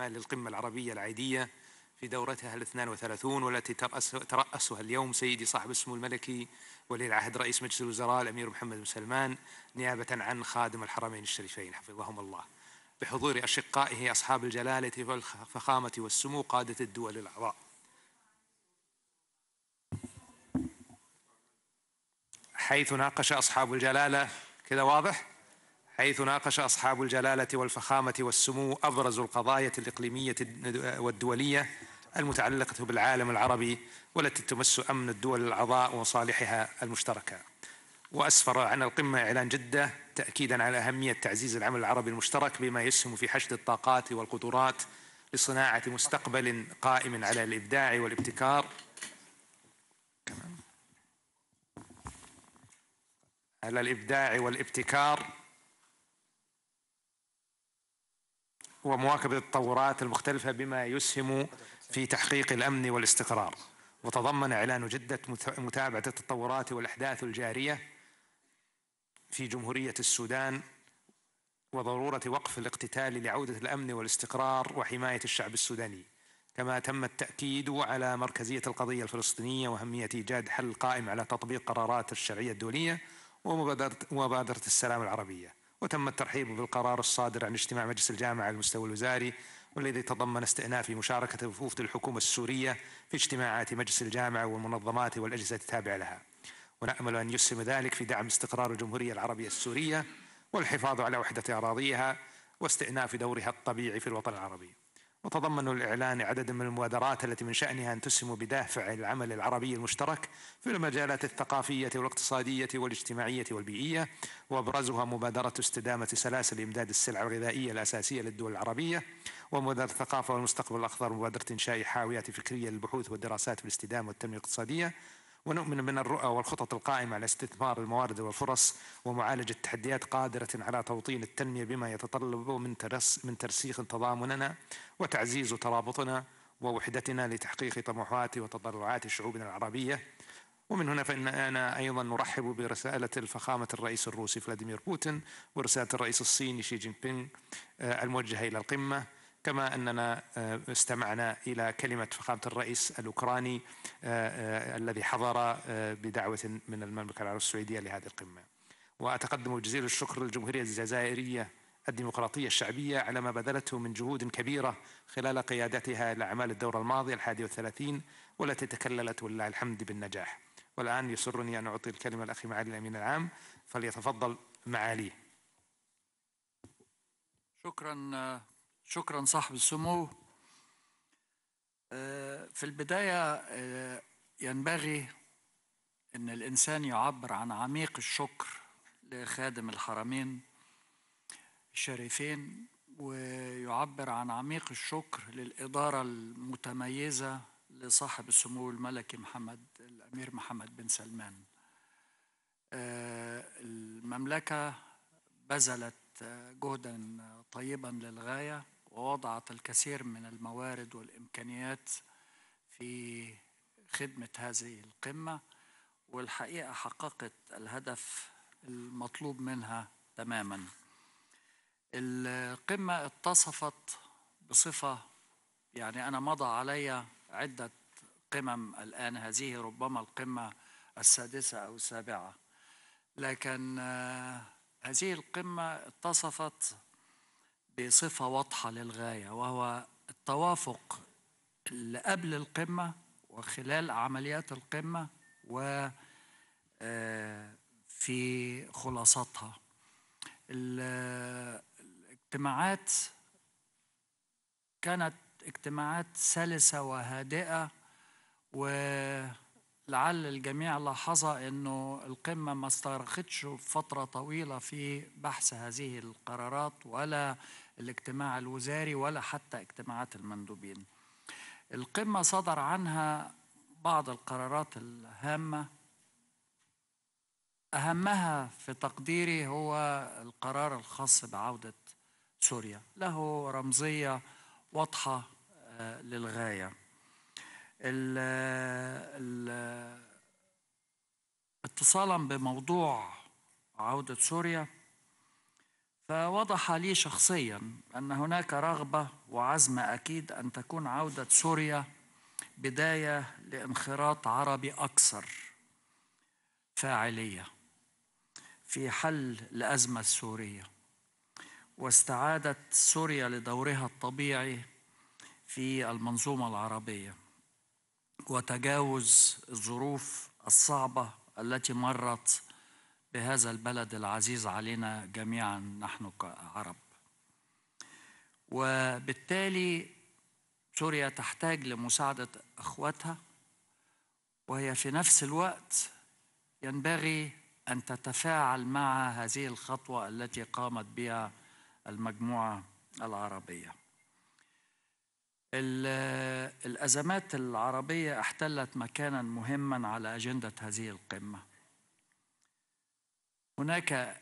الأعمال للقمة العربية العادية في دورتها ال 32 والتي ترأسها اليوم سيدي صاحب السمو الملكي ولي العهد رئيس مجلس الوزراء الأمير محمد بن سلمان نيابة عن خادم الحرمين الشريفين حفظهم الله بحضور أشقائه أصحاب الجلالة والفخامة والسمو قادة الدول الأعضاء حيث ناقش أصحاب الجلالة كذا واضح؟ حيث ناقش أصحاب الجلالة والفخامة والسمو أبرز القضايا الإقليمية والدولية المتعلقة بالعالم العربي والتي تمس أمن الدول الأعضاء ومصالحها المشتركة وأسفر عن القمة إعلان جدة تأكيدا على أهمية تعزيز العمل العربي المشترك بما يسهم في حشد الطاقات والقدرات لصناعة مستقبل قائم على الإبداع والابتكار على الإبداع والابتكار ومواكبة التطورات المختلفة بما يسهم في تحقيق الأمن والاستقرار وتضمن إعلان جدة متابعة التطورات والأحداث الجارية في جمهورية السودان وضرورة وقف الاقتتال لعودة الأمن والاستقرار وحماية الشعب السوداني كما تم التأكيد على مركزية القضية الفلسطينية وأهمية إيجاد حل قائم على تطبيق قرارات الشرعية الدولية ومبادرة السلام العربية وتم الترحيب بالقرار الصادر عن اجتماع مجلس الجامعة على المستوى الوزاري والذي تضمن استئناف مشاركة وفود الحكومة السورية في اجتماعات مجلس الجامعة والمنظمات والأجهزة التابعة لها ونأمل أن يسهم ذلك في دعم استقرار الجمهورية العربية السورية والحفاظ على وحدة أراضيها واستئناف دورها الطبيعي في الوطن العربي وتضمن الإعلان عددا من المبادرات التي من شأنها أن تسهم بدافع العمل العربي المشترك في المجالات الثقافية والاقتصادية والاجتماعية والبيئية وأبرزها مبادرة استدامة سلاسل إمداد السلع الغذائية الأساسية للدول العربية ومبادرة الثقافة والمستقبل الأخضر مبادرة إنشاء حاويات فكرية للبحوث والدراسات في الاستدامة والتنمية الاقتصادية ونؤمن من الرؤى والخطط القائمة على استثمار الموارد والفرص ومعالجة التحديات قادرة على توطين التنمية بما يتطلب من ترس من ترسيخ تضامننا وتعزيز ترابطنا ووحدتنا لتحقيق طموحات وتطلعات شعوبنا العربية ومن هنا فإن أنا أيضا نرحب برسالة الفخامة الرئيس الروسي فلاديمير بوتين ورسالة الرئيس الصيني شي جين بينغ آه، الموجهة إلى القمة كما أننا آه، استمعنا إلى كلمة فخامة الرئيس الأوكراني آه، آه، الذي حضر بدعوة من المملكة العربية السعودية لهذه القمة وأتقدم جزيل الشكر للجمهورية الجزائرية الديمقراطية الشعبية على ما بذلته من جهود كبيرة خلال قيادتها لأعمال الدورة الماضية الحادي والثلاثين والتي تكللت ولله الحمد بالنجاح والآن يسرني أن أعطي الكلمة الأخي معالي الأمين العام فليتفضل معاليه شكرا شكرا صاحب السمو آه، في البداية آه، ينبغي أن الإنسان يعبر عن عميق الشكر لخادم الحرمين الشريفين ويعبر عن عميق الشكر للإدارة المتميزة لصاحب السمو الملكي محمد الأمير محمد بن سلمان آه، المملكة بذلت جهدا طيبا للغاية ووضعت الكثير من الموارد والامكانيات في خدمه هذه القمه والحقيقه حققت الهدف المطلوب منها تماما القمه اتصفت بصفه يعني انا مضى علي عده قمم الان هذه ربما القمه السادسه او السابعه لكن آه، هذه القمه اتصفت بصفة واضحة للغاية وهو التوافق اللي قبل القمة وخلال عمليات القمة وفي آه، خلاصتها الاجتماعات كانت اجتماعات سلسة وهادئة و لعل الجميع لاحظ انه القمه ما استغرقتش فتره طويله في بحث هذه القرارات ولا الاجتماع الوزاري ولا حتى اجتماعات المندوبين. القمه صدر عنها بعض القرارات الهامه اهمها في تقديري هو القرار الخاص بعوده سوريا له رمزيه واضحه آه، للغايه. اتصالا بموضوع عودة سوريا فوضح لي شخصيا أن هناك رغبة وعزم أكيد أن تكون عودة سوريا بداية لانخراط عربي أكثر فاعلية في حل الأزمة السورية واستعادة سوريا لدورها الطبيعي في المنظومة العربية وتجاوز الظروف الصعبة التي مرت بهذا البلد العزيز علينا جميعا نحن كعرب وبالتالي سوريا تحتاج لمساعدة أخواتها وهي في نفس الوقت ينبغي أن تتفاعل مع هذه الخطوة التي قامت بها المجموعة العربية الأزمات العربية احتلت مكانا مهما على أجندة هذه القمة هناك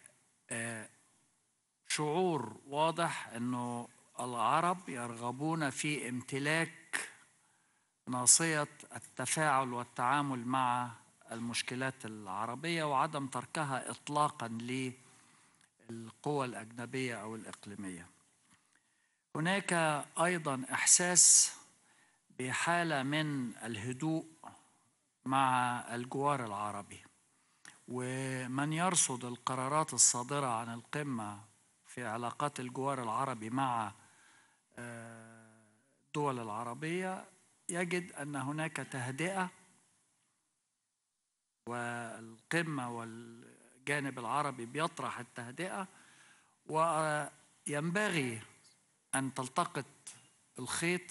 آه، شعور واضح أنه العرب يرغبون في امتلاك ناصية التفاعل والتعامل مع المشكلات العربية وعدم تركها إطلاقا للقوى الأجنبية أو الإقليمية هناك ايضا احساس بحاله من الهدوء مع الجوار العربي ومن يرصد القرارات الصادره عن القمه في علاقات الجوار العربي مع آه، الدول العربيه يجد ان هناك تهدئه والقمه والجانب العربي بيطرح التهدئه وينبغي أن تلتقط الخيط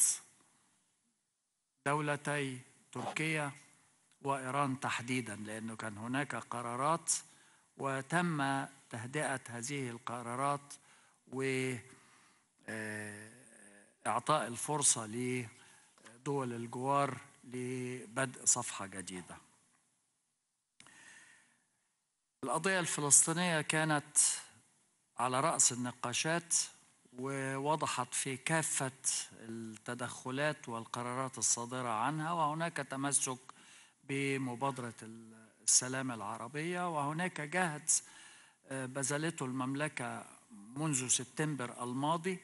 دولتي تركيا وإيران تحديدا لأنه كان هناك قرارات وتم تهدئة هذه القرارات وإعطاء آه، الفرصة لدول الجوار لبدء صفحة جديدة القضية الفلسطينية كانت على رأس النقاشات ووضحت في كافة التدخلات والقرارات الصادرة عنها وهناك تمسك بمبادرة السلام العربية وهناك جهد آه، بذلته المملكة منذ سبتمبر الماضي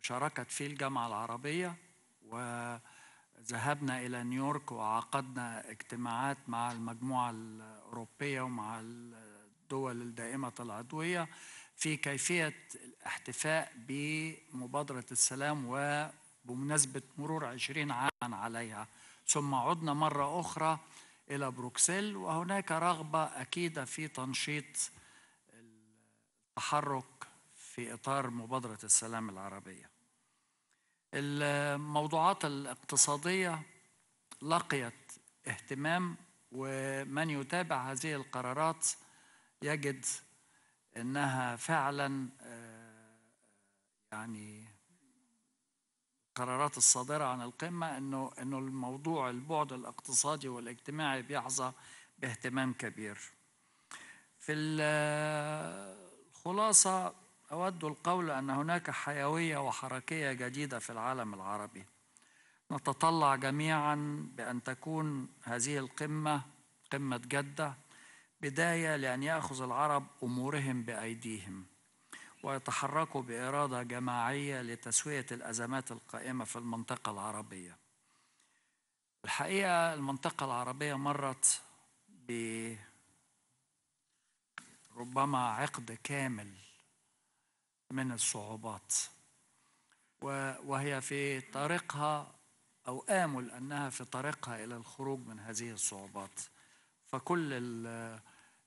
وشاركت فيه الجامعة العربية وذهبنا إلى نيويورك وعقدنا اجتماعات مع المجموعة الأوروبية ومع الدول الدائمة العضوية في كيفية الاحتفاء بمبادرة السلام وبمناسبة مرور عشرين عاما عليها ثم عدنا مرة أخرى إلى بروكسل وهناك رغبة أكيدة في تنشيط التحرك في إطار مبادرة السلام العربية الموضوعات الاقتصادية لقيت اهتمام ومن يتابع هذه القرارات يجد انها فعلا آه، يعني القرارات الصادره عن القمه انه انه الموضوع البعد الاقتصادي والاجتماعي بيحظى باهتمام كبير. في آه، الخلاصه اود القول ان هناك حيويه وحركيه جديده في العالم العربي. نتطلع جميعا بان تكون هذه القمه قمه جده بداية لأن يأخذ العرب أمورهم بأيديهم ويتحركوا بإرادة جماعية لتسوية الأزمات القائمة في المنطقة العربية الحقيقة المنطقة العربية مرت ب ربما عقد كامل من الصعوبات وهي في طريقها أو آمل أنها في طريقها إلى الخروج من هذه الصعوبات فكل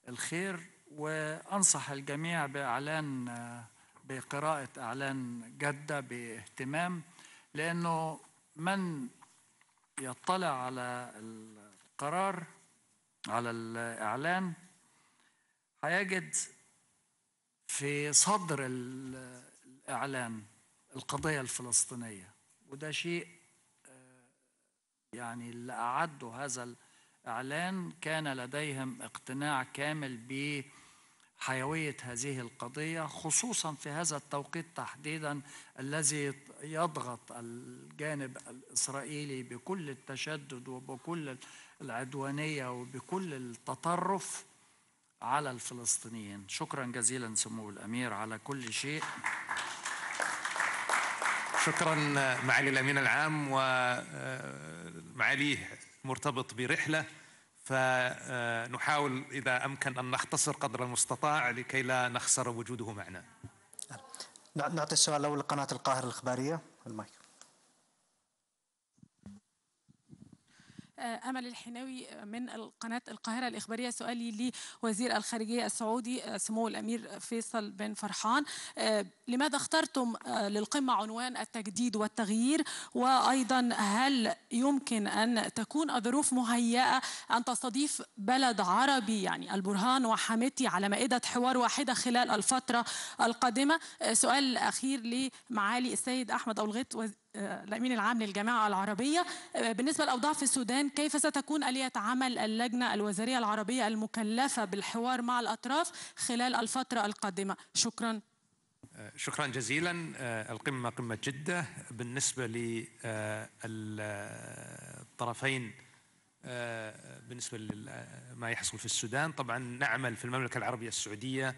الخير وأنصح الجميع بإعلان بقراءة أعلان جدة باهتمام لأنه من يطلع على القرار على الإعلان هيجد في صدر الإعلان القضية الفلسطينية وده شيء آه، يعني اللي أعده هذا إعلان كان لديهم اقتناع كامل بحيوية هذه القضية خصوصا في هذا التوقيت تحديدا الذي يضغط الجانب الإسرائيلي بكل التشدد وبكل العدوانية وبكل التطرف على الفلسطينيين شكرا جزيلا سمو الأمير على كل شيء شكرا معالي الامين العام ومعاليه مرتبط برحله فنحاول اذا امكن ان نختصر قدر المستطاع لكي لا نخسر وجوده معنا. نعطي السؤال الاول لقناه القاهره الاخباريه المايك. آه، أمل الحناوي آه، من قناة القاهرة الإخبارية سؤالي لوزير الخارجية السعودي آه، سمو الأمير فيصل بن فرحان لماذا اخترتم للقمة عنوان التجديد والتغيير وأيضا هل يمكن أن تكون الظروف مهيئة أن تستضيف بلد عربي يعني البرهان وحامتي على مائدة حوار واحدة خلال الفترة القادمة سؤال أخير لمعالي السيد أحمد أولغيت آه، الأمين العام للجامعة العربية آه، بالنسبة للأوضاع في السودان كيف ستكون آلية عمل اللجنة الوزارية العربية المكلفة بالحوار مع الأطراف خلال الفترة القادمة شكرا آه، شكرا جزيلا القمة قمة جدة بالنسبة للطرفين بالنسبة لما يحصل في السودان طبعا نعمل في المملكة العربية السعودية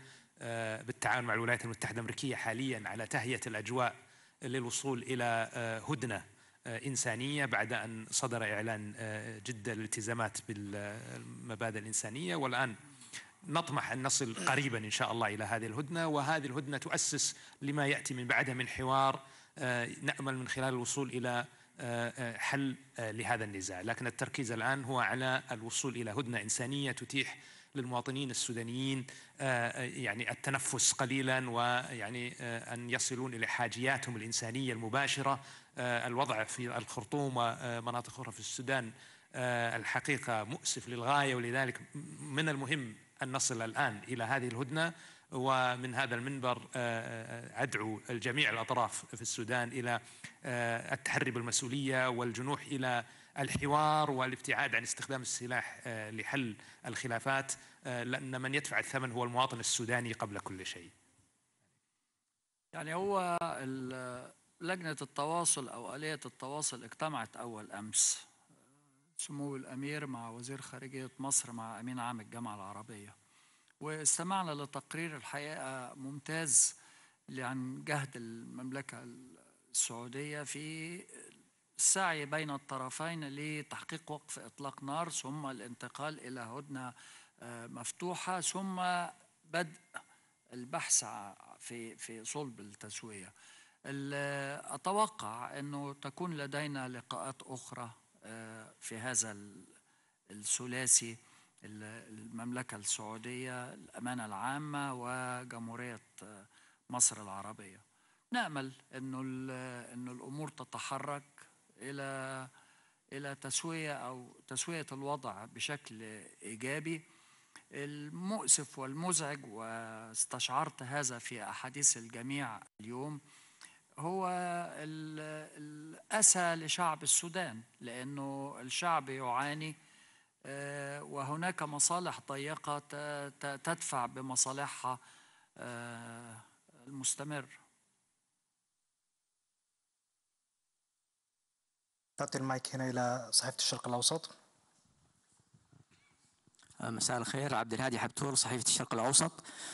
بالتعاون مع الولايات المتحدة الأمريكية حاليا على تهيئة الأجواء للوصول إلى آه، هدنة آه، إنسانية بعد أن صدر إعلان آه، جدة الالتزامات بالمبادئ الإنسانية والآن نطمح أن نصل قريبا إن شاء الله إلى هذه الهدنة وهذه الهدنة تؤسس لما يأتي من بعدها من حوار نأمل من خلال الوصول إلى حل لهذا النزاع لكن التركيز الآن هو على الوصول إلى هدنة إنسانية تتيح للمواطنين السودانيين آه، آه، يعني التنفس قليلا ويعني آه، ان يصلون الى حاجياتهم الانسانيه المباشره الوضع في الخرطوم ومناطق اخرى في السودان الحقيقه مؤسف للغايه ولذلك من المهم ان نصل الان الى هذه الهدنه ومن هذا المنبر ادعو جميع الاطراف في السودان الى التحري بالمسؤوليه والجنوح الى الحوار والابتعاد عن استخدام السلاح آه، لحل الخلافات آه، لأن من يدفع الثمن هو المواطن السوداني قبل كل شيء يعني هو لجنة التواصل أو آلية التواصل اجتمعت أول أمس سمو الأمير مع وزير خارجية مصر مع أمين عام الجامعة العربية واستمعنا لتقرير الحقيقة ممتاز عن جهد المملكة السعودية في السعي بين الطرفين لتحقيق وقف إطلاق نار ثم الانتقال إلى هدنة آه، مفتوحة ثم بدء البحث في في صلب التسوية أتوقع أنه تكون لدينا لقاءات أخرى آه، في هذا الثلاثي المملكة السعودية الأمانة العامة وجمهورية آه، مصر العربية نأمل أنه الأمور تتحرك الى الى تسويه او تسويه الوضع بشكل ايجابي المؤسف والمزعج واستشعرت هذا في احاديث الجميع اليوم هو الاسى لشعب السودان لانه الشعب يعاني آه، وهناك مصالح ضيقه تدفع بمصالحها آه، المستمره تعطي المايك هنا إلى صحيفة الشرق الأوسط آه، مساء الخير عبد الهادي حبتور صحيفة الشرق الأوسط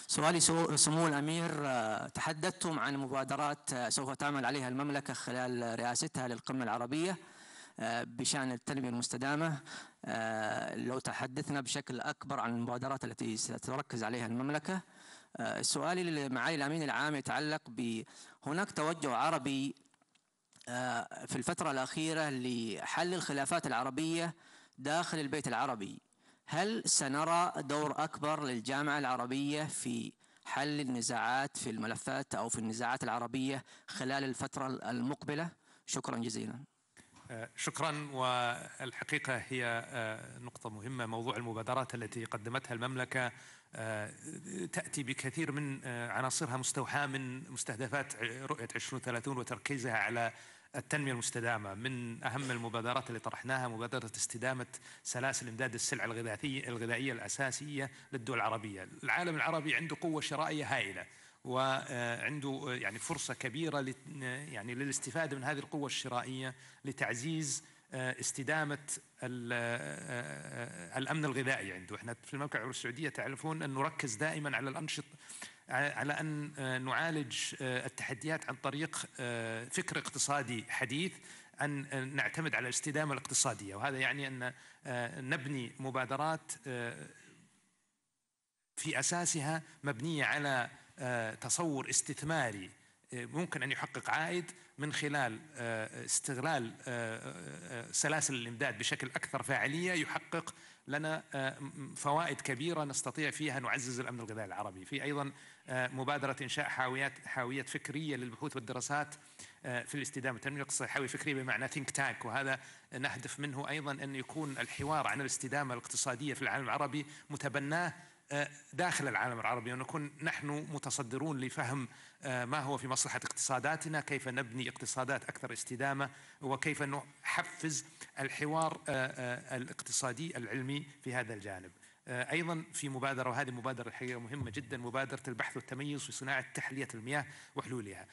سؤالي سمو الأمير آه، تحدثتم عن مبادرات آه، سوف تعمل عليها المملكة خلال رئاستها للقمة العربية بشأن التنمية المستدامة لو تحدثنا بشكل أكبر عن المبادرات التي ستركز عليها المملكة سؤالي لمعالي الأمين العام يتعلق ب هناك توجه عربي آه، في الفترة الأخيرة لحل الخلافات العربية داخل البيت العربي هل سنرى دور أكبر للجامعة العربية في حل النزاعات في الملفات أو في النزاعات العربية خلال الفترة المقبلة شكرا جزيلا آه، شكرا والحقيقة هي آه، نقطة مهمة موضوع المبادرات التي قدمتها المملكة تأتي بكثير من عناصرها مستوحاة من مستهدفات رؤية 2030 وتركيزها على التنمية المستدامة من أهم المبادرات اللي طرحناها مبادرة استدامة سلاسل إمداد السلع الغذائية الغذائية الأساسية للدول العربية العالم العربي عنده قوة شرائية هائلة وعنده يعني فرصة كبيرة يعني للاستفادة من هذه القوة الشرائية لتعزيز آه، استدامة آه، آه، الأمن الغذائي عنده احنا في المملكة العربية السعودية تعرفون أن نركز دائما على الأنشطة على ان آه، نعالج آه، التحديات عن طريق آه، فكر اقتصادي حديث ان نعتمد على الاستدامه الاقتصاديه وهذا يعني ان نبني مبادرات في اساسها مبنيه على تصور استثماري ممكن أن يحقق عائد من خلال آه، استغلال آه، آه، سلاسل الإمداد بشكل أكثر فاعلية يحقق لنا فوائد كبيرة نستطيع فيها نعزز الأمن الغذائي العربي في أيضا مبادرة إنشاء حاويات حاويات فكرية للبحوث والدراسات في الاستدامة التنمية الاقتصادية حاوية فكرية بمعنى ثينك تانك وهذا نهدف منه أيضا أن يكون الحوار عن الاستدامة الاقتصادية في العالم العربي متبناه آه، داخل العالم العربي ونكون نحن متصدرون لفهم آه، ما هو في مصلحة اقتصاداتنا كيف نبني اقتصادات أكثر استدامة وكيف نحفز الحوار آه، الاقتصادي العلمي في هذا الجانب ايضا في مبادره وهذه مبادره الحقيقه مهمه جدا مبادره البحث والتميز في صناعه تحليه المياه وحلولها.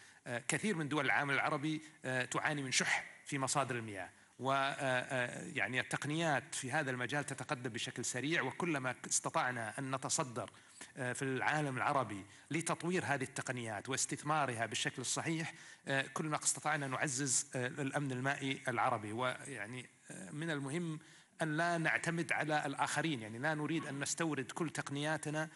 كثير من دول العالم العربي تعاني من شح في مصادر المياه. و آه، آه، يعني التقنيات في هذا المجال تتقدم بشكل سريع وكلما استطعنا أن نتصدر آه، في العالم العربي لتطوير هذه التقنيات واستثمارها بالشكل الصحيح كل ما استطعنا نعزز الأمن المائي العربي ويعني من المهم أن لا نعتمد على الآخرين يعني لا نريد أن نستورد كل تقنياتنا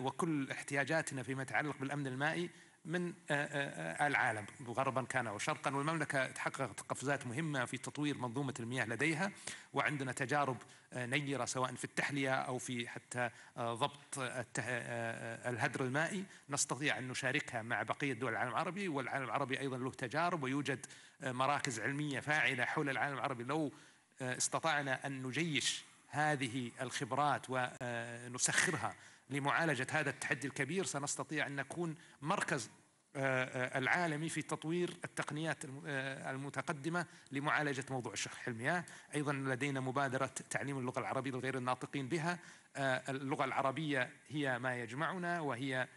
وكل احتياجاتنا فيما يتعلق بالأمن المائي من آه، آه، آه، العالم غربا كان او شرقا والمملكه تحققت قفزات مهمه في تطوير منظومه المياه لديها وعندنا تجارب نيره سواء في التحليه او في حتى ضبط الهدر المائي نستطيع ان نشاركها مع بقيه دول العالم العربي والعالم العربي ايضا له تجارب ويوجد مراكز علميه فاعله حول العالم العربي لو استطعنا ان نجيش هذه الخبرات ونسخرها لمعالجة هذا التحدي الكبير سنستطيع أن نكون مركز آه، آه، العالمي في تطوير التقنيات آه، المتقدمة لمعالجة موضوع شح المياه أيضا لدينا مبادرة تعليم اللغة العربية لغير الناطقين بها اللغة العربية هي ما يجمعنا وهي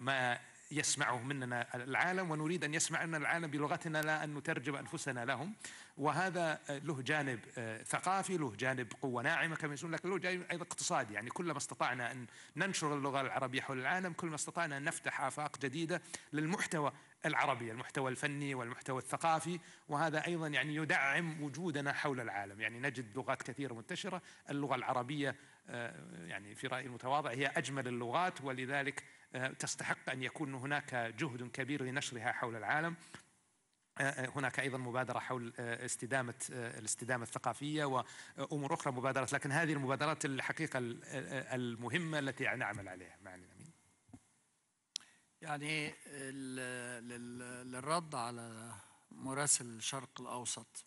ما يسمعه مننا العالم ونريد أن يسمعنا العالم بلغتنا لا أن نترجم أنفسنا لهم وهذا له جانب آه، ثقافي له جانب قوة ناعمة كما يقولون لكن له جانب أيضا اقتصادي يعني كلما استطعنا أن ننشر اللغة العربية حول العالم كلما استطعنا أن نفتح آفاق جديدة للمحتوى العربي المحتوى الفني والمحتوى الثقافي وهذا أيضا يعني يدعم وجودنا حول العالم يعني نجد لغات كثيرة منتشرة اللغة العربية آه، يعني في رأيي المتواضع هي أجمل اللغات ولذلك آه، تستحق أن يكون هناك جهد كبير لنشرها حول العالم آه، آه، هناك ايضا مبادره حول استدامه الاستدامه الثقافيه وامور اخرى مبادرات لكن هذه المبادرات الحقيقه المهمه التي نعمل عليها معنا الامين. يعني للرد على مراسل الشرق الاوسط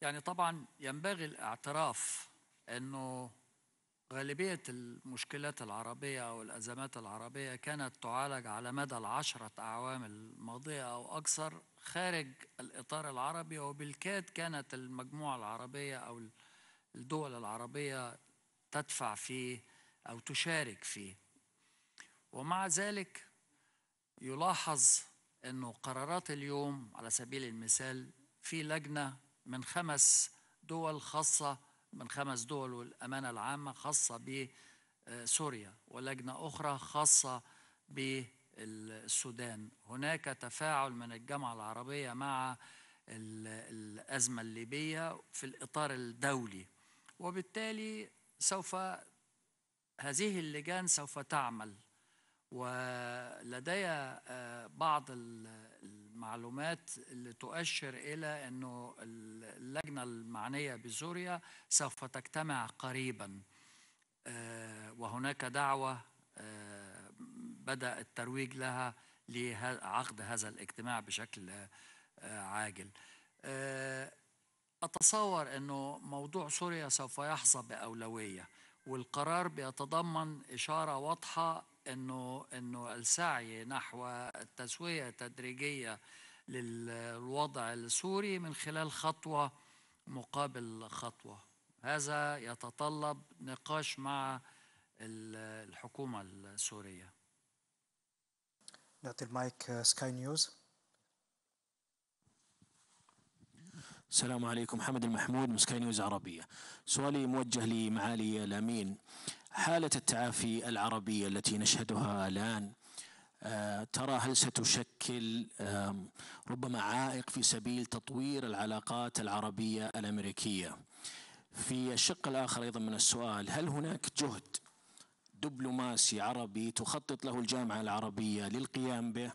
يعني طبعا ينبغي الاعتراف انه غالبية المشكلات العربية أو الأزمات العربية كانت تعالج على مدى العشرة أعوام الماضية أو أكثر خارج الإطار العربي وبالكاد كانت المجموعة العربية أو الدول العربية تدفع فيه أو تشارك فيه ومع ذلك يلاحظ أنه قرارات اليوم على سبيل المثال في لجنة من خمس دول خاصة من خمس دول والأمانة العامة خاصة بسوريا ولجنة أخرى خاصة بالسودان هناك تفاعل من الجامعة العربية مع الأزمة الليبية في الإطار الدولي وبالتالي سوف هذه اللجان سوف تعمل ولدي بعض معلومات اللي تؤشر إلى أنه اللجنة المعنية بسوريا سوف تجتمع قريبا آه، وهناك دعوة آه، بدأ الترويج لها لعقد هذا الاجتماع بشكل آه، عاجل أتصور أنه موضوع سوريا سوف يحظى بأولوية والقرار بيتضمن إشارة واضحة انه انه السعي نحو التسويه التدريجيه للوضع السوري من خلال خطوه مقابل خطوه هذا يتطلب نقاش مع الحكومه السوريه نعطي المايك آه، سكاي نيوز السلام عليكم محمد المحمود من سكاي نيوز عربية سؤالي موجه لمعالي الأمين حالة التعافي العربية التي نشهدها الآن آه، ترى هل ستشكل ربما عائق في سبيل تطوير العلاقات العربية الأمريكية في الشق الآخر أيضا من السؤال هل هناك جهد دبلوماسي عربي تخطط له الجامعة العربية للقيام به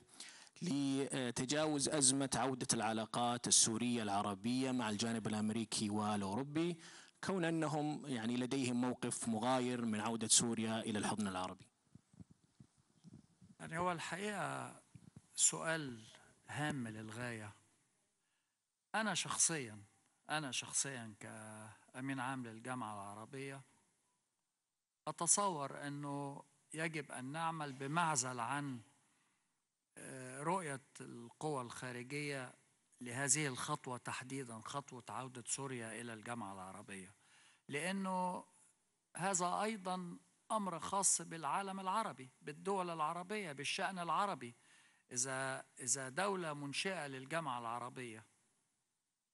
لتجاوز أزمة عودة العلاقات السورية العربية مع الجانب الأمريكي والأوروبي كون انهم يعني لديهم موقف مغاير من عوده سوريا الى الحضن العربي. يعني هو الحقيقه سؤال هام للغايه. انا شخصيا انا شخصيا كامين عام للجامعه العربيه اتصور انه يجب ان نعمل بمعزل عن آه، رؤيه القوى الخارجيه لهذه الخطوة تحديدا خطوة عودة سوريا إلى الجامعة العربية لأنه هذا أيضا أمر خاص بالعالم العربي بالدول العربية بالشأن العربي إذا إذا دولة منشئة للجامعة العربية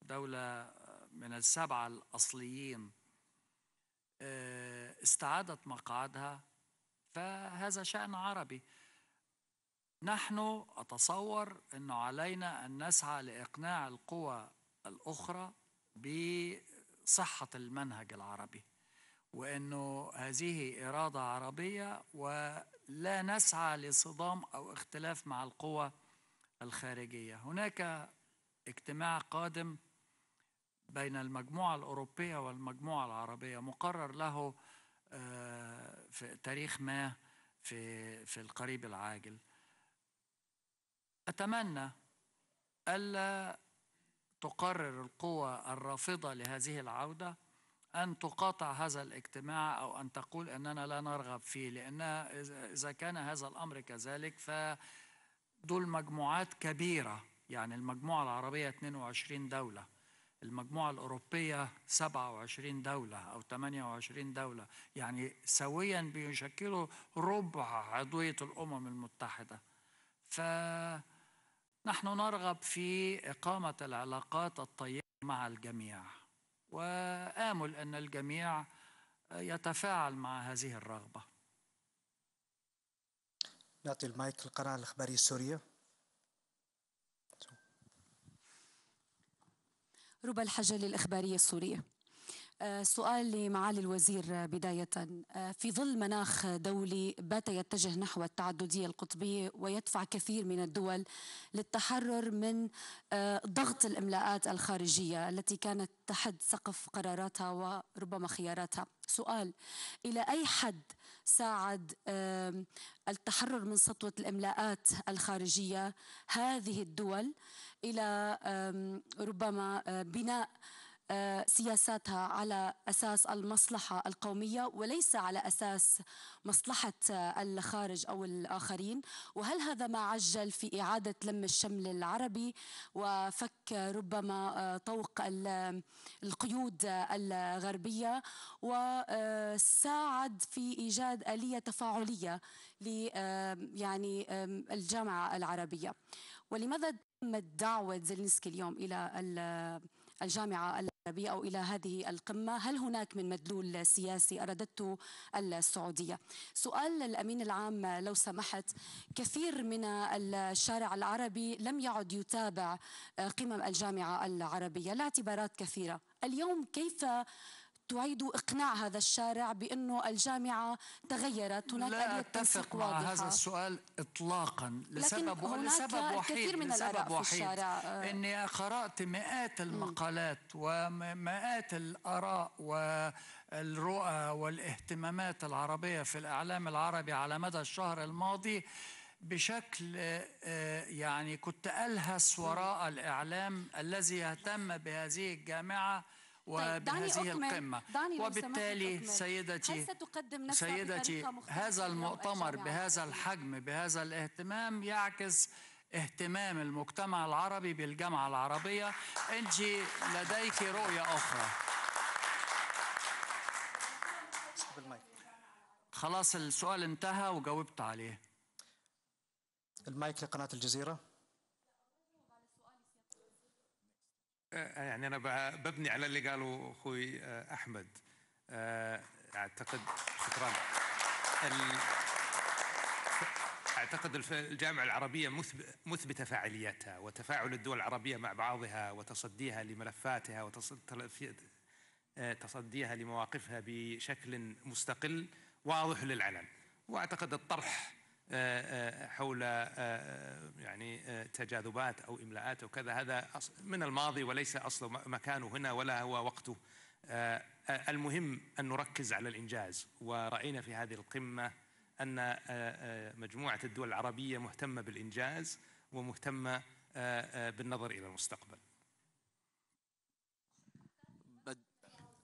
دولة من السبعة الأصليين آه، استعادت مقعدها فهذا شأن عربي نحن أتصور أنه علينا أن نسعى لإقناع القوى الأخرى بصحة المنهج العربي وأنه هذه إرادة عربية ولا نسعى لصدام أو اختلاف مع القوى الخارجية هناك اجتماع قادم بين المجموعة الأوروبية والمجموعة العربية مقرر له آه، في تاريخ ما في في القريب العاجل أتمنى ألا تقرر القوى الرافضة لهذه العودة أن تقاطع هذا الاجتماع أو أن تقول أننا لا نرغب فيه لأن إذا كان هذا الأمر كذلك فدول مجموعات كبيرة يعني المجموعة العربية 22 دولة المجموعة الأوروبية 27 دولة أو 28 دولة يعني سويا بيشكلوا ربع عضوية الأمم المتحدة فأنا نحن نرغب في إقامة العلاقات الطيبة مع الجميع وآمل أن الجميع يتفاعل مع هذه الرغبة نعطي المايك للقناة الإخبارية السورية ربى الحجة للإخبارية السورية آه، سؤال لمعالي الوزير آه، بداية آه، في ظل مناخ دولي بات يتجه نحو التعددية القطبية ويدفع كثير من الدول للتحرر من ضغط الإملاءات الخارجية التي كانت تحد سقف قراراتها وربما خياراتها سؤال إلى أي حد ساعد التحرر من سطوة الإملاءات الخارجية هذه الدول إلى ربما بناء سياساتها على اساس المصلحه القوميه وليس على اساس مصلحه الخارج او الاخرين وهل هذا ما عجل في اعاده لم الشمل العربي وفك ربما آه، طوق القيود الغربيه وساعد في ايجاد اليه تفاعليه ل آه، يعني الجامعه العربيه ولماذا تمت دعوه زلنسكي اليوم الى الجامعه العربية أو إلى هذه القمة هل هناك من مدلول سياسي أردته السعودية سؤال الأمين العام لو سمحت كثير من الشارع العربي لم يعد يتابع آه، قمم الجامعة العربية لاعتبارات كثيرة اليوم كيف تعيد إقناع هذا الشارع بأنه الجامعة تغيرت هناك لا أتفق مع هذا السؤال إطلاقا لسبب هناك لسبب وحيد من لسبب وحيد إني قرأت مئات المقالات ومئات الآراء والرؤى والاهتمامات العربية في الإعلام العربي على مدى الشهر الماضي بشكل آه، يعني كنت ألهس وراء الإعلام الذي يهتم بهذه الجامعة طيب، وبهذه القمة وبالتالي سيدتي سيدتي هذا المؤتمر بهذا الحجم بهذا الاهتمام يعكس اهتمام المجتمع العربي بالجامعة العربية أنت لديك رؤية أخرى خلاص السؤال انتهى وجاوبت عليه المايك لقناة الجزيرة آه، يعني انا ببني على اللي قاله اخوي آه، احمد آه، اعتقد شكرا اعتقد الجامعه العربيه مثبته فاعليتها وتفاعل الدول العربيه مع بعضها وتصديها لملفاتها وتصديها لمواقفها بشكل مستقل واضح للعلن واعتقد الطرح آه، آه، حول آه، يعني تجاذبات أو إملاءات وكذا هذا من الماضي وليس أصل مكانه هنا ولا هو وقته المهم أن نركز على الإنجاز ورأينا في هذه القمة أن مجموعة الدول العربية مهتمة بالإنجاز ومهتمة بالنظر إلى المستقبل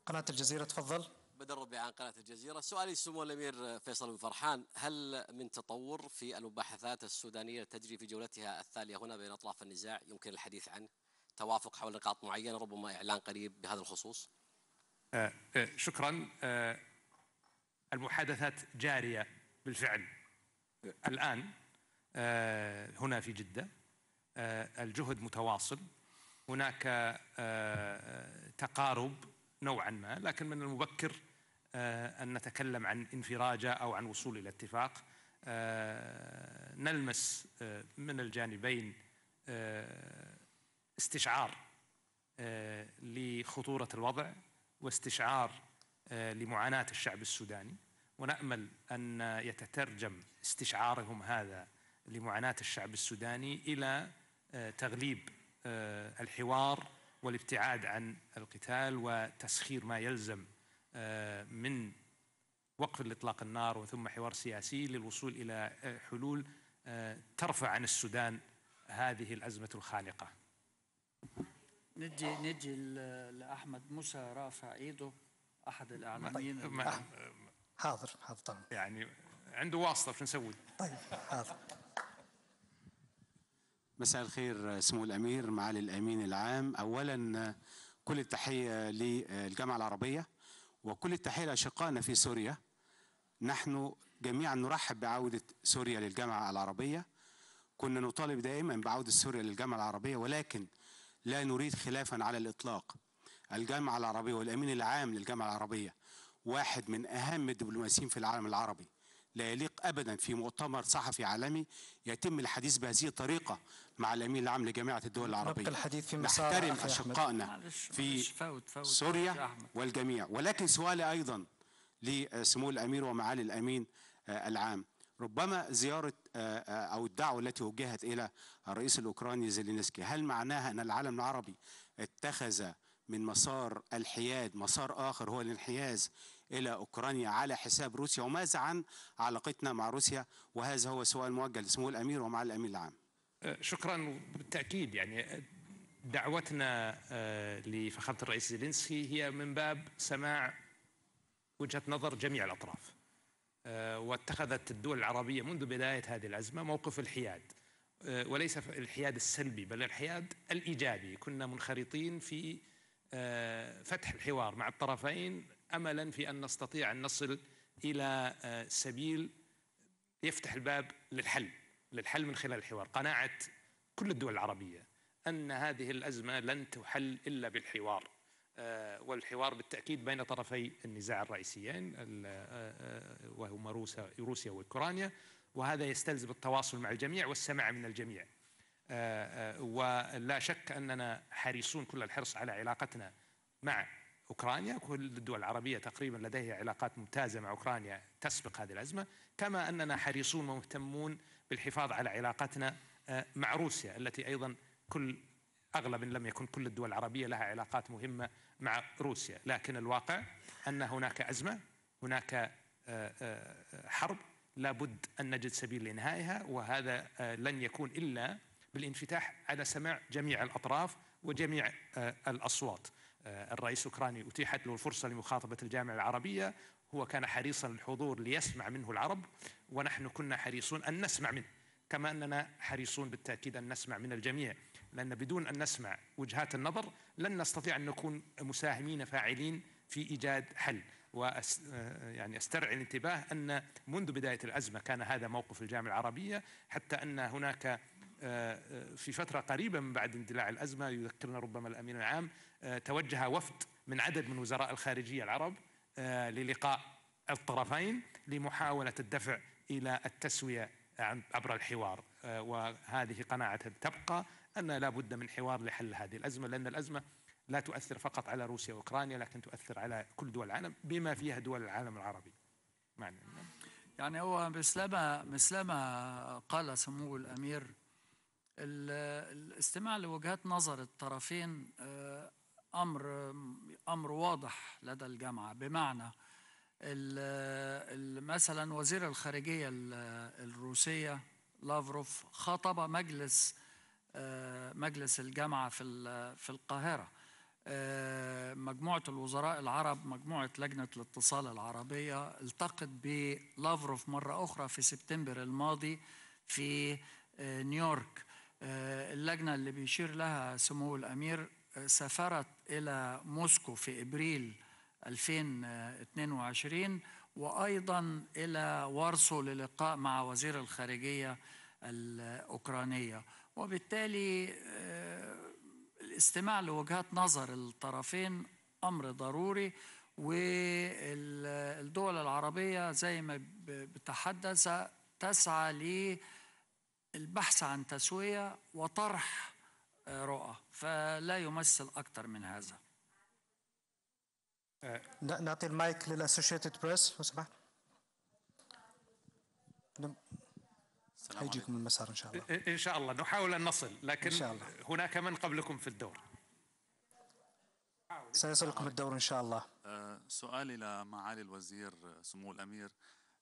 قناة الجزيرة تفضل بدر ربيع عن قناة الجزيرة سؤالي سمو الأمير فيصل بن فرحان هل من تطور في المباحثات السودانية تجري في جولتها الثانية هنا بين أطراف النزاع يمكن الحديث عنه توافق حول نقاط معينة ربما إعلان قريب بهذا الخصوص آه، آه، شكرا آه، المحادثات جارية بالفعل الآن هنا في جدة الجهد متواصل هناك تقارب نوعا ما لكن من المبكر آه، أن نتكلم عن انفراجة أو عن وصول إلى اتفاق آه، نلمس آه، من الجانبين استشعار لخطورة الوضع واستشعار لمعاناة الشعب السوداني ونأمل أن يتترجم استشعارهم هذا لمعاناة الشعب السوداني إلى تغليب الحوار والابتعاد عن القتال وتسخير ما يلزم آه، من وقف الاطلاق النار وثم حوار سياسي للوصول الى آه، حلول آه، ترفع عن السودان هذه الازمه الخانقه. نجي نجي لاحمد موسى رافع ايده احد الاعلاميين طيب. حاضر حاضر طبعا يعني عنده واسطه شو نسوي؟ طيب حاضر مساء الخير سمو الامير معالي الامين العام اولا كل التحيه للجامعه العربيه وكل التحية لأشقائنا في سوريا نحن جميعا نرحب بعودة سوريا للجامعة العربية كنا نطالب دائما بعودة سوريا للجامعة العربية ولكن لا نريد خلافا على الإطلاق الجامعة العربية والأمين العام للجامعة العربية واحد من أهم الدبلوماسيين في العالم العربي لا يليق أبدا في مؤتمر صحفي عالمي يتم الحديث بهذه الطريقة مع الامين العام لجامعه الدول العربيه الحديث في نحترم اشقائنا في فوت فوت سوريا والجميع ولكن سؤالي ايضا لسمو الامير ومعالي الامين آه، العام ربما زياره آه، آه، او الدعوه التي وجهت الى الرئيس الاوكراني زيلينسكي هل معناها ان العالم العربي اتخذ من مسار الحياد مسار اخر هو الانحياز الى اوكرانيا على حساب روسيا وماذا عن علاقتنا مع روسيا وهذا هو سؤال موجه لسمو الامير ومع الامين العام آه، شكرا بالتاكيد يعني آه، دعوتنا آه، لفخامه الرئيس زيلينسكي هي من باب سماع وجهه نظر جميع الاطراف واتخذت الدول العربيه منذ بدايه هذه الازمه موقف الحياد وليس الحياد السلبي بل الحياد الايجابي كنا منخرطين في فتح الحوار مع الطرفين املا في ان نستطيع ان نصل الى سبيل يفتح الباب للحل للحل من خلال الحوار قناعة كل الدول العربية أن هذه الأزمة لن تحل إلا بالحوار آه، والحوار بالتأكيد بين طرفي النزاع الرئيسيين آه، آه، وهما روسيا وأوكرانيا وهذا يستلزم التواصل مع الجميع والسماع من الجميع ولا شك أننا حريصون كل الحرص على علاقتنا مع أوكرانيا كل الدول العربية تقريبا لديها علاقات ممتازة مع أوكرانيا تسبق هذه الأزمة كما أننا حريصون ومهتمون بالحفاظ على علاقتنا آه، مع روسيا التي أيضا كل أغلب لم يكن كل الدول العربية لها علاقات مهمة مع روسيا لكن الواقع أن هناك أزمة هناك آه، آه، حرب لابد أن نجد سبيل لإنهائها وهذا لن يكون إلا بالانفتاح على سماع جميع الأطراف وجميع الأصوات الرئيس الأوكراني أتيحت له الفرصة لمخاطبة الجامعة العربية هو كان حريصا الحضور ليسمع منه العرب ونحن كنا حريصون أن نسمع منه كما أننا حريصون بالتأكيد أن نسمع من الجميع لأن بدون أن نسمع وجهات النظر لن نستطيع أن نكون مساهمين فاعلين في إيجاد حل وأس يعني استرعي الانتباه أن منذ بداية الأزمة كان هذا موقف الجامعة العربية حتى أن هناك آه، آه، في فترة قريبة من بعد اندلاع الأزمة يذكرنا ربما الأمين العام آه، توجه وفد من عدد من وزراء الخارجية العرب آه، للقاء الطرفين لمحاولة الدفع إلى التسوية عبر الحوار آه، وهذه قناعة تبقى أن لا بد من حوار لحل هذه الأزمة لأن الأزمة لا تؤثر فقط على روسيا وأوكرانيا لكن تؤثر على كل دول العالم بما فيها دول العالم العربي معنى يعني هو مثلما مثلما قال سمو الأمير الاستماع لوجهات نظر الطرفين آه، امر امر واضح لدى الجامعه بمعنى مثلا وزير الخارجيه الروسيه لافروف خاطب مجلس مجلس الجامعه في في القاهره مجموعه الوزراء العرب مجموعه لجنه الاتصال العربيه التقت بلافروف مره اخرى في سبتمبر الماضي في آه، نيويورك آه، اللجنه اللي بيشير لها سمو الامير سافرت إلى موسكو في إبريل 2022 وأيضا إلى وارسو للقاء مع وزير الخارجية الأوكرانية وبالتالي آه، الاستماع لوجهات نظر الطرفين أمر ضروري والدول العربية زي ما بتحدث تسعى للبحث عن تسوية وطرح رؤى فلا يمثل أكثر من هذا آه. نعطي المايك للأسوشيتد بريس لو سمحت هيجيكم المسار إن شاء الله إن شاء الله نحاول أن نصل لكن إن شاء الله. هناك من قبلكم في الدور سيصلكم نعم. الدور إن شاء الله آه، سؤالي لمعالي الوزير سمو الأمير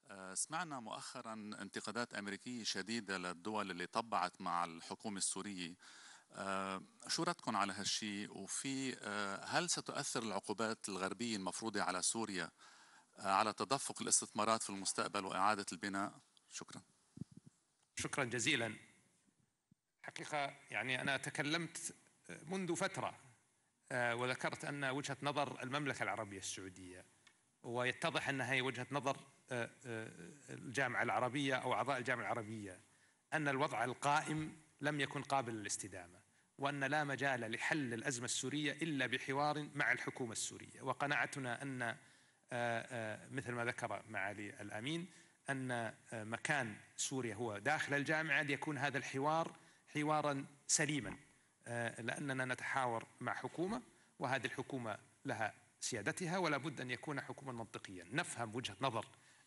آه، سمعنا مؤخرا انتقادات أمريكية شديدة للدول اللي طبعت مع الحكومة السورية آه، شو ردكم على هالشيء وفي آه، هل ستؤثر العقوبات الغربية المفروضة على سوريا آه، على تدفق الاستثمارات في المستقبل وإعادة البناء؟ شكرا شكرا جزيلا حقيقة يعني أنا تكلمت منذ فترة وذكرت أن وجهة نظر المملكة العربية السعودية ويتضح أنها هي وجهة نظر الجامعة العربية أو أعضاء الجامعة العربية أن الوضع القائم لم يكن قابل للاستدامة وأن لا مجال لحل الأزمة السورية إلا بحوار مع الحكومة السورية وقناعتنا أن آه، آه، مثل ما ذكر معالي الأمين أن آه، مكان سوريا هو داخل الجامعة ليكون هذا الحوار حوارا سليما لأننا نتحاور مع حكومة وهذه الحكومة لها سيادتها ولا بد أن يكون حكوما منطقيا نفهم وجهة نظر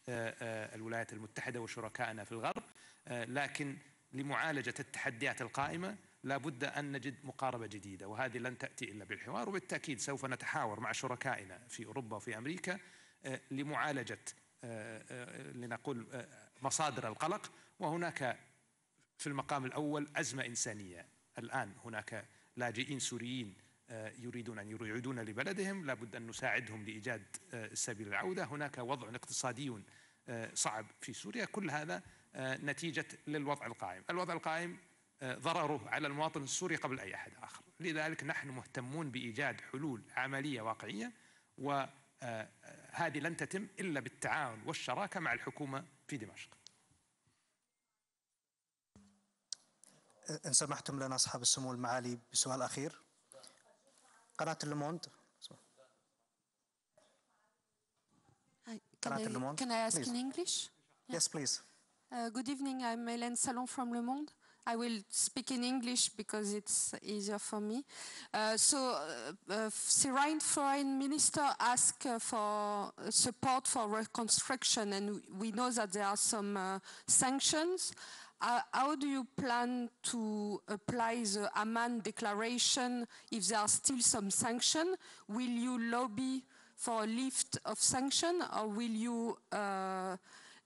الولايات المتحدة وشركائنا في الغرب لكن لمعالجة التحديات القائمة لابد أن نجد مقاربة جديدة وهذه لن تأتي إلا بالحوار وبالتأكيد سوف نتحاور مع شركائنا في أوروبا وفي أمريكا آه، لمعالجة آه، آه، لنقول مصادر القلق وهناك في المقام الأول أزمة إنسانية الآن هناك لاجئين سوريين يريدون أن يعودون لبلدهم لابد أن نساعدهم لإيجاد سبيل العودة هناك وضع اقتصادي صعب في سوريا كل هذا نتيجة للوضع القائم الوضع القائم آه، ضرره على المواطن السوري قبل أي أحد آخر لذلك نحن مهتمون بإيجاد حلول عملية واقعية وهذه آه، آه، لن تتم إلا بالتعاون والشراكة مع الحكومة في دمشق إن سمحتم لنا أصحاب السمو المعالي بسؤال أخير قناة الموند Can I, can I ask please. in English? Yeah. Yes, please. Uh, good evening, I'm Hélène Salon from Le Monde. I will speak in English because it's easier for me. Uh, so, uh, uh Syrian foreign minister asked uh, for support for reconstruction, and we know that there are some uh, sanctions. how do you plan to apply the Amman declaration if there are still some sanctions? Will you lobby for a lift of sanctions, or will you?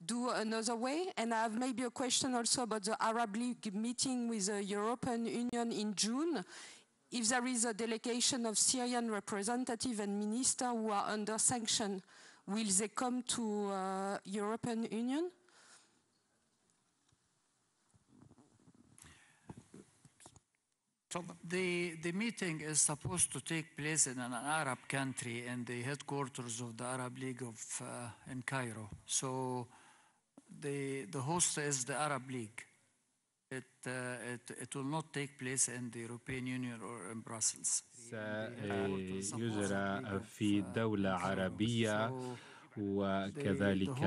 do another way. And I have maybe a question also about the Arab League meeting with the European Union in June. If there is a delegation of Syrian representative and minister who are under sanction, will they come to uh, European Union? The, the meeting is supposed to take place in an Arab country in the headquarters of the Arab League of, uh, in Cairo. So the, the host is the Arab League. It, uh, it, it will not take place in the European Union or in Brussels. سيجرى في uh, دولة عربية وكذلك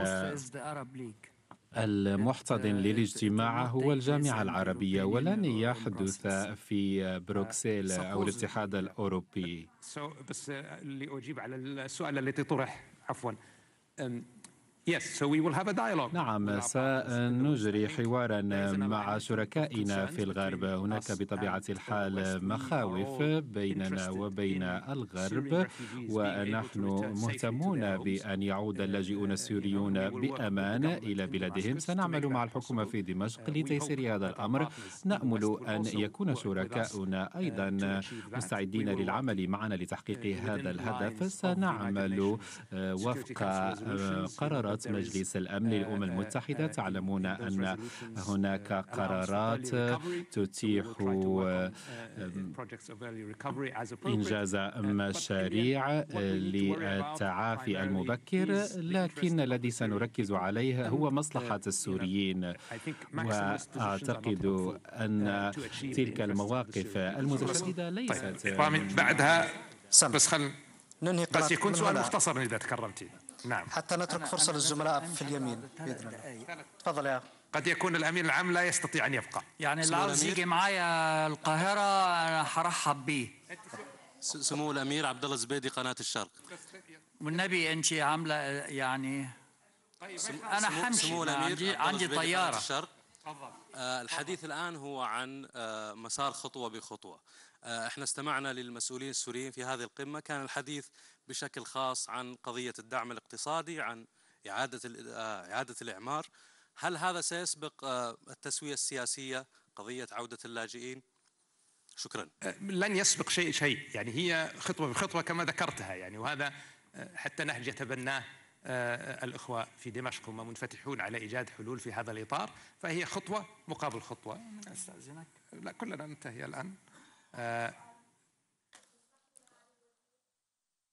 المحتضن uh, للاجتماع هو الجامعة العربية ولن يحدث في بروكسل uh, أو الاتحاد الأوروبي بس لأجيب على السؤال الذي طرح عفوا نعم سنجري حوارا مع شركائنا في الغرب هناك بطبيعة الحال مخاوف بيننا وبين الغرب ونحن مهتمون بأن يعود uh, اللاجئون uh, السوريون بأمان إلى بلادهم سنعمل مع الحكومة في دمشق uh, لتيسير هذا الأمر نأمل أن يكون شركاؤنا أيضا مستعدين للعمل معنا لتحقيق هذا الهدف سنعمل وفق قرارات قرارات مجلس الأمن للأمم المتحدة تعلمون أن هناك uh, قرارات uh, تتيح uh, إنجاز مشاريع للتعافي المبكر لكن الذي سنركز عليه هو مصلحة السوريين وأعتقد أن تلك المواقف المتشددة ليست طيب. بعدها بس خل ننهي بس يكون سؤال مختصر اذا تكرمتي نعم حتى نترك فرصة للزملاء في اليمين بإذن الله تفضل يا قد يكون الأمين العام لا يستطيع أن يبقى يعني اللي عاوز يجي معايا القاهرة أنا هرحب بيه سمو الأمير عبد الله الزبيدي قناة الشرق والنبي أنت عاملة يعني طيب، أنا حمشي سمو الأمير عندي طيارة الشرق آه، الحديث الآن هو عن آه، مسار خطوة بخطوة آه، احنا استمعنا للمسؤولين السوريين في هذه القمة كان الحديث بشكل خاص عن قضية الدعم الاقتصادي عن إعادة آه، إعادة الإعمار هل هذا سيسبق آه، التسوية السياسية قضية عودة اللاجئين شكرا آه، لن يسبق شيء شيء يعني هي خطوة بخطوة كما ذكرتها يعني وهذا حتى نهج يتبناه الإخوة في دمشق هم منفتحون على إيجاد حلول في هذا الإطار فهي خطوة مقابل خطوة أستأذنك لا كلنا ننتهي الآن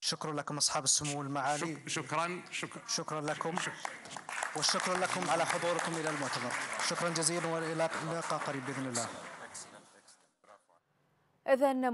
شكرا لكم أصحاب السمو المعالي شكرا شكرا, شكرا لكم وشكرا لكم على حضوركم إلى المؤتمر شكرا جزيلا وإلى لقاء قريب بإذن الله إذا